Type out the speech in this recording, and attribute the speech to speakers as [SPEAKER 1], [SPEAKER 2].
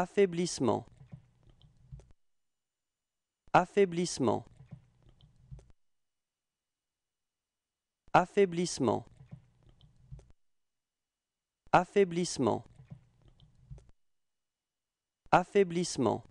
[SPEAKER 1] Affaiblissement. Affaiblissement. Affaiblissement. Affaiblissement. Affaiblissement.